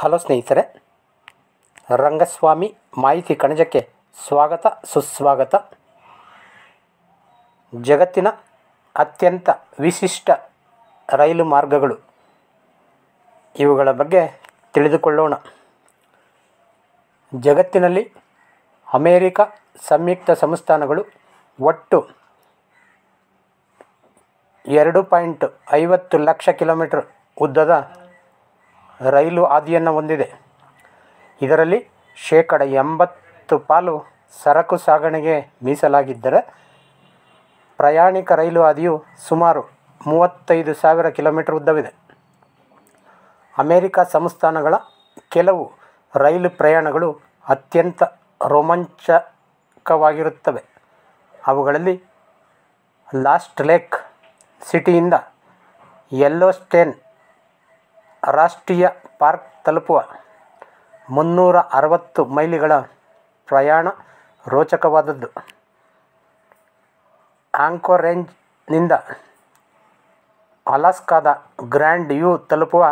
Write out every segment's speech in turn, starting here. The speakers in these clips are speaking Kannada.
ಹಲೋ ಸ್ನೇಹಿತರೆ ರಂಗಸ್ವಾಮಿ ಮಾಹಿತಿ ಕಣಜಕ್ಕೆ ಸ್ವಾಗತ ಸುಸ್ವಾಗತ ಜಗತ್ತಿನ ಅತ್ಯಂತ ವಿಶಿಷ್ಟ ರೈಲು ಮಾರ್ಗಗಳು ಇವುಗಳ ಬಗ್ಗೆ ತಿಳಿದುಕೊಳ್ಳೋಣ ಜಗತ್ತಿನಲ್ಲಿ ಅಮೇರಿಕ ಸಂಯುಕ್ತ ಸಂಸ್ಥಾನಗಳು ಒಟ್ಟು ಎರಡು ಪಾಯಿಂಟ್ ಐವತ್ತು ಲಕ್ಷ ಕಿಲೋಮೀಟರ್ ಉದ್ದದ ರೈಲು ಹಾದಿಯನ್ನು ಹೊಂದಿದೆ ಇದರಲ್ಲಿ ಶೇಕಡ ಎಂಬತ್ತು ಪಾಲು ಸರಕು ಸಾಗಣೆಗೆ ಮೀಸಲಾಗಿದ್ದರೆ ಪ್ರಯಾಣಿಕ ರೈಲು ಹಾದಿಯು ಸುಮಾರು ಮೂವತ್ತೈದು ಸಾವಿರ ಕಿಲೋಮೀಟರ್ ಉದ್ದವಿದೆ ಅಮೇರಿಕ ಸಂಸ್ಥಾನಗಳ ಕೆಲವು ರೈಲು ಪ್ರಯಾಣಗಳು ಅತ್ಯಂತ ರೋಮಾಂಚಕವಾಗಿರುತ್ತವೆ ಅವುಗಳಲ್ಲಿ ಲಾಸ್ಟ್ ಲೇಕ್ ಸಿಟಿಯಿಂದ ಸ್ಟೇನ್ ರಾಷ್ಟ್ರೀಯ ಪಾರ್ಕ್ ತಲುಪುವ ಮುನ್ನೂರ ಅರವತ್ತು ಮೈಲಿಗಳ ಪ್ರಯಾಣ ರೋಚಕವಾದದ್ದು ಆಂಕೋರೇಂಜ್ನಿಂದ ಅಲಾಸ್ಕಾದ ಗ್ರ್ಯಾಂಡ್ ಯು ತಲುಪುವ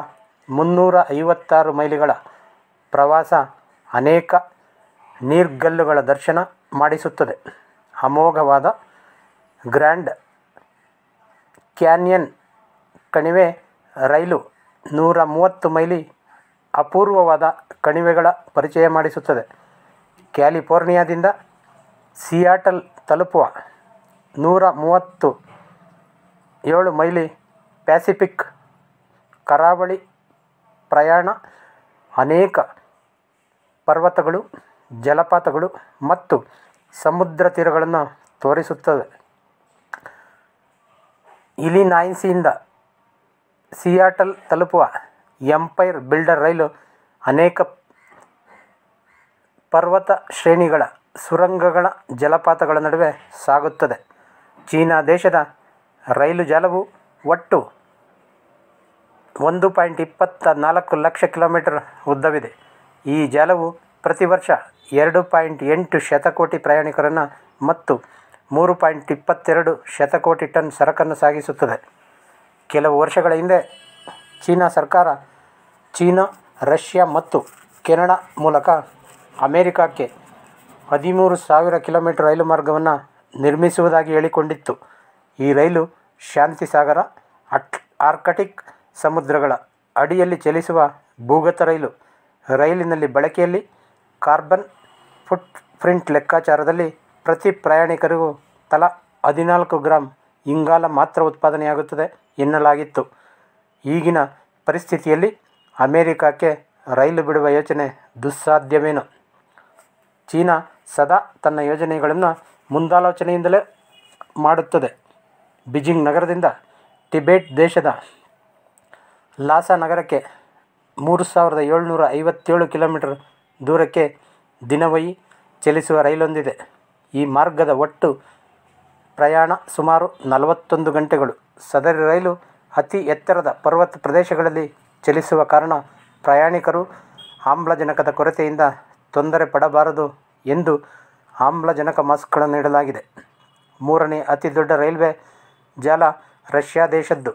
ಮುನ್ನೂರ ಐವತ್ತಾರು ಮೈಲಿಗಳ ಪ್ರವಾಸ ಅನೇಕ ನೀರ್ಗಲ್ಲುಗಳ ದರ್ಶನ ಮಾಡಿಸುತ್ತದೆ ಅಮೋಘವಾದ ಗ್ರ್ಯಾಂಡ್ ಕ್ಯಾನ್ಯನ್ ಕಣಿವೆ ರೈಲು ನೂರ ಮೂವತ್ತು ಮೈಲಿ ಅಪೂರ್ವವಾದ ಕಣಿವೆಗಳ ಪರಿಚಯ ಮಾಡಿಸುತ್ತದೆ ಕ್ಯಾಲಿಫೋರ್ನಿಯಾದಿಂದ ಸಿಯಾಟಲ್ ತಲುಪುವ ನೂರ ಮೂವತ್ತು ಏಳು ಮೈಲಿ ಪ್ಯಾಸಿಫಿಕ್ ಕರಾವಳಿ ಪ್ರಯಾಣ ಅನೇಕ ಪರ್ವತಗಳು ಜಲಪಾತಗಳು ಮತ್ತು ಸಮುದ್ರ ತೀರಗಳನ್ನು ತೋರಿಸುತ್ತದೆ ಇಲಿನಾಯ್ಸಿಯಿಂದ ಸಿಯಾಟಲ್ ತಲುಪುವ ಎಂಪೈರ್ ಬಿಲ್ಡರ್ ರೈಲು ಅನೇಕ ಪರ್ವತ ಶ್ರೇಣಿಗಳ ಸುರಂಗಗಳ ಜಲಪಾತಗಳ ನಡುವೆ ಸಾಗುತ್ತದೆ ಚೀನಾ ದೇಶದ ರೈಲು ಜಾಲವು ಒಟ್ಟು ಒಂದು ಪಾಯಿಂಟ್ ಇಪ್ಪತ್ತ ನಾಲ್ಕು ಲಕ್ಷ ಕಿಲೋಮೀಟರ್ ಉದ್ದವಿದೆ ಈ ಜಾಲವು ಪ್ರತಿ ವರ್ಷ ಎರಡು ಪಾಯಿಂಟ್ ಎಂಟು ಶತಕೋಟಿ ಪ್ರಯಾಣಿಕರನ್ನು ಮತ್ತು ಮೂರು ಪಾಯಿಂಟ್ ಇಪ್ಪತ್ತೆರಡು ಶತಕೋಟಿ ಟನ್ ಸರಕನ್ನು ಸಾಗಿಸುತ್ತದೆ ಕೆಲವು ವರ್ಷಗಳ ಹಿಂದೆ ಚೀನಾ ಸರ್ಕಾರ ಚೀನಾ ರಷ್ಯಾ ಮತ್ತು ಕೆನಡಾ ಮೂಲಕ ಅಮೇರಿಕಾಕ್ಕೆ ಹದಿಮೂರು ಸಾವಿರ ಕಿಲೋಮೀಟರ್ ರೈಲು ಮಾರ್ಗವನ್ನು ನಿರ್ಮಿಸುವುದಾಗಿ ಹೇಳಿಕೊಂಡಿತ್ತು ಈ ರೈಲು ಶಾಂತಿ ಸಾಗರ ಅಟ್ ಆರ್ಕಟಿಕ್ ಸಮುದ್ರಗಳ ಅಡಿಯಲ್ಲಿ ಚಲಿಸುವ ಭೂಗತ ರೈಲು ರೈಲಿನಲ್ಲಿ ಬಳಕೆಯಲ್ಲಿ ಕಾರ್ಬನ್ ಫುಟ್ ಪ್ರಿಂಟ್ ಲೆಕ್ಕಾಚಾರದಲ್ಲಿ ಪ್ರತಿ ಪ್ರಯಾಣಿಕರಿಗೂ ತಲಾ ಹದಿನಾಲ್ಕು ಗ್ರಾಮ್ ಇಂಗಾಲ ಮಾತ್ರ ಉತ್ಪಾದನೆಯಾಗುತ್ತದೆ ಎನ್ನಲಾಗಿತ್ತು ಈಗಿನ ಪರಿಸ್ಥಿತಿಯಲ್ಲಿ ಅಮೇರಿಕಕ್ಕೆ ರೈಲು ಬಿಡುವ ಯೋಚನೆ ದುಸ್ಸಾಧ್ಯವೇನು ಚೀನಾ ಸದಾ ತನ್ನ ಯೋಜನೆಗಳನ್ನು ಮುಂದಾಲೋಚನೆಯಿಂದಲೇ ಮಾಡುತ್ತದೆ ಬೀಜಿಂಗ್ ನಗರದಿಂದ ಟಿಬೆಟ್ ದೇಶದ ಲಾಸಾ ನಗರಕ್ಕೆ ಮೂರು ಸಾವಿರದ ಏಳ್ನೂರ ಐವತ್ತೇಳು ಕಿಲೋಮೀಟರ್ ದೂರಕ್ಕೆ ದಿನವೈ ಚಲಿಸುವ ರೈಲೊಂದಿದೆ ಈ ಮಾರ್ಗದ ಒಟ್ಟು ಪ್ರಯಾಣ ಸುಮಾರು ನಲವತ್ತೊಂದು ಗಂಟೆಗಳು ಸದರಿ ರೈಲು ಅತಿ ಎತ್ತರದ ಪರ್ವತ ಪ್ರದೇಶಗಳಲ್ಲಿ ಚಲಿಸುವ ಕಾರಣ ಪ್ರಯಾಣಿಕರು ಆಮ್ಲಜನಕದ ಕೊರತೆಯಿಂದ ತೊಂದರೆ ಪಡಬಾರದು ಎಂದು ಆಮ್ಲಜನಕ ಮಾಸ್ಕ್ಗಳನ್ನು ನೀಡಲಾಗಿದೆ ಮೂರನೇ ಅತಿ ದೊಡ್ಡ ರೈಲ್ವೆ ಜಾಲ ರಷ್ಯಾ ದೇಶದ್ದು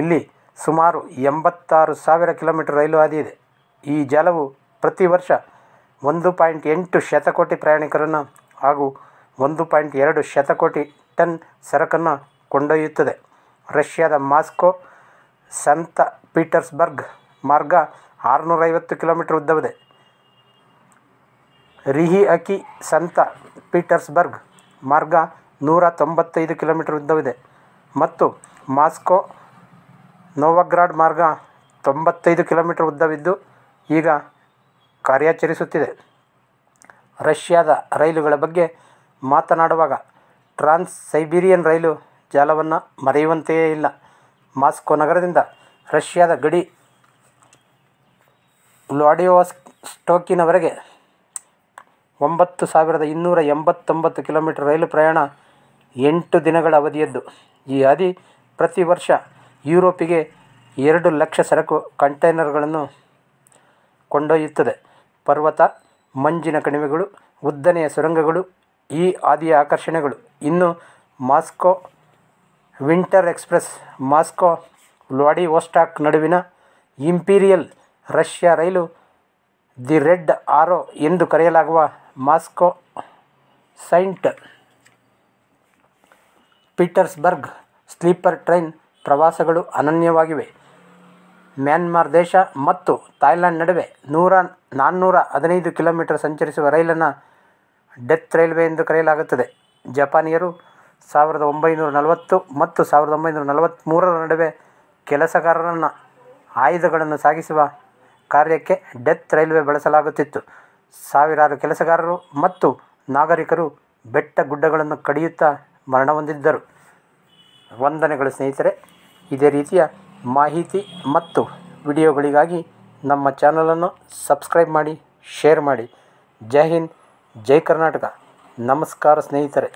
ಇಲ್ಲಿ ಸುಮಾರು ಎಂಬತ್ತಾರು ಸಾವಿರ ಕಿಲೋಮೀಟರ್ ರೈಲು ಆದಿದೆ ಈ ಜಾಲವು ಪ್ರತಿ ವರ್ಷ ಒಂದು ಪಾಯಿಂಟ್ ಎಂಟು ಶತಕೋಟಿ ಪ್ರಯಾಣಿಕರನ್ನು ಹಾಗೂ ಒಂದು ಪಾಯಿಂಟ್ ಎರಡು ಶತಕೋಟಿ ಟನ್ ಸರಕನ್ನು ಕೊಂಡೊಯ್ಯುತ್ತದೆ ರಷ್ಯಾದ ಮಾಸ್ಕೋ ಸಂತ ಪೀಟರ್ಸ್ಬರ್ಗ್ ಮಾರ್ಗ ಆರುನೂರೈವತ್ತು ಕಿಲೋಮೀಟರ್ ಉದ್ದವಿದೆ ರಿಹಿ ಅಕಿ ಸಂತ ಪೀಟರ್ಸ್ಬರ್ಗ್ ಮಾರ್ಗ ನೂರ ತೊಂಬತ್ತೈದು ಕಿಲೋಮೀಟರ್ ಉದ್ದವಿದೆ ಮತ್ತು ಮಾಸ್ಕೋ ನೋವಾಗ್ರಾಡ್ ಮಾರ್ಗ ತೊಂಬತ್ತೈದು ಕಿಲೋಮೀಟರ್ ಉದ್ದವಿದ್ದು ಈಗ ಕಾರ್ಯಾಚರಿಸುತ್ತಿದೆ ರಷ್ಯಾದ ರೈಲುಗಳ ಬಗ್ಗೆ ಮಾತನಾಡುವಾಗ ಟ್ರಾನ್ಸ್ ಸೈಬೀರಿಯನ್ ರೈಲು ಜಾಲವನ್ನು ಮರೆಯುವಂತೆಯೇ ಇಲ್ಲ ಮಾಸ್ಕೋ ನಗರದಿಂದ ರಷ್ಯಾದ ಗಡಿ ಸ್ಟೋಕಿನವರೆಗೆ ಒಂಬತ್ತು ಸಾವಿರದ ಇನ್ನೂರ ಎಂಬತ್ತೊಂಬತ್ತು ಕಿಲೋಮೀಟರ್ ರೈಲು ಪ್ರಯಾಣ ಎಂಟು ದಿನಗಳ ಅವಧಿಯದ್ದು ಈ ಹಾದಿ ಪ್ರತಿ ವರ್ಷ ಯುರೋಪಿಗೆ ಎರಡು ಲಕ್ಷ ಸರಕು ಕಂಟೈನರ್ಗಳನ್ನು ಕೊಂಡೊಯ್ಯುತ್ತದೆ ಪರ್ವತ ಮಂಜಿನ ಕಣಿವೆಗಳು ಉದ್ದನೆಯ ಸುರಂಗಗಳು ಈ ಆದಿಯ ಆಕರ್ಷಣೆಗಳು ಇನ್ನು Moscow Winter Express Moscow Vladivostok ನಡುವಿನ ಇಂಪೀರಿಯಲ್ ರಷ್ಯಾ ರೈಲು ದಿ ರೆಡ್ ಆರೋ ಎಂದು ಕರೆಯಲಾಗುವ Moscow Saint Petersburg sleeper train ಪ್ರವಾಸಗಳು ಅನನ್ಯವಾಗಿವೆ ಮ್ಯಾನ್ಮಾರ್ ದೇಶ ಮತ್ತು ಥಾಯ್ಲ್ಯಾಂಡ್ ನಡುವೆ ನೂರ ನಾನ್ನೂರ ಹದಿನೈದು ಕಿಲೋಮೀಟರ್ ಸಂಚರಿಸುವ ರೈಲನ್ನು ಡೆತ್ ರೈಲ್ವೆ ಎಂದು ಕರೆಯಲಾಗುತ್ತದೆ ಜಪಾನಿಯರು ಸಾವಿರದ ಒಂಬೈನೂರ ನಲವತ್ತು ಮತ್ತು ಸಾವಿರದ ಒಂಬೈನೂರ ನಲವತ್ತ್ಮೂರರ ನಡುವೆ ಕೆಲಸಗಾರರನ್ನು ಆಯುಧಗಳನ್ನು ಸಾಗಿಸುವ ಕಾರ್ಯಕ್ಕೆ ಡೆತ್ ರೈಲ್ವೆ ಬಳಸಲಾಗುತ್ತಿತ್ತು ಸಾವಿರಾರು ಕೆಲಸಗಾರರು ಮತ್ತು ನಾಗರಿಕರು ಬೆಟ್ಟ ಗುಡ್ಡಗಳನ್ನು ಕಡಿಯುತ್ತಾ ಮರಣ ಹೊಂದಿದ್ದರು ವಂದನೆಗಳು ಸ್ನೇಹಿತರೆ ಇದೇ ರೀತಿಯ ಮಾಹಿತಿ ಮತ್ತು ವಿಡಿಯೋಗಳಿಗಾಗಿ ನಮ್ಮ ಚಾನಲನ್ನು ಸಬ್ಸ್ಕ್ರೈಬ್ ಮಾಡಿ ಶೇರ್ ಮಾಡಿ ಜೈ ಹಿಂದ್ ಜೈ ಕರ್ನಾಟಕ ನಮಸ್ಕಾರ ಸ್ನೇಹಿತರೆ